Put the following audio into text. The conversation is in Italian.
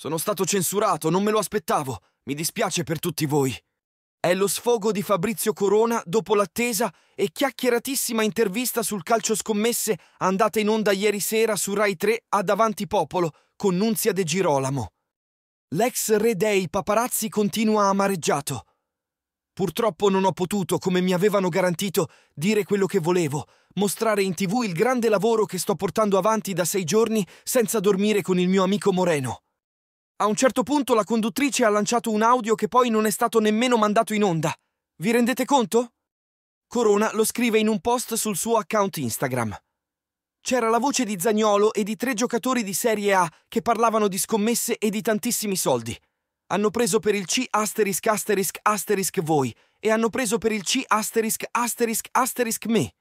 Sono stato censurato, non me lo aspettavo. Mi dispiace per tutti voi. È lo sfogo di Fabrizio Corona dopo l'attesa e chiacchieratissima intervista sul calcio scommesse andata in onda ieri sera su Rai 3 a Davanti Popolo con Nunzia De Girolamo. L'ex re dei paparazzi continua amareggiato. Purtroppo non ho potuto, come mi avevano garantito, dire quello che volevo, mostrare in tv il grande lavoro che sto portando avanti da sei giorni senza dormire con il mio amico Moreno. A un certo punto la conduttrice ha lanciato un audio che poi non è stato nemmeno mandato in onda. Vi rendete conto? Corona lo scrive in un post sul suo account Instagram. C'era la voce di Zagnolo e di tre giocatori di Serie A che parlavano di scommesse e di tantissimi soldi. Hanno preso per il C asterisk asterisk asterisk voi e hanno preso per il C asterisk asterisk asterisk me.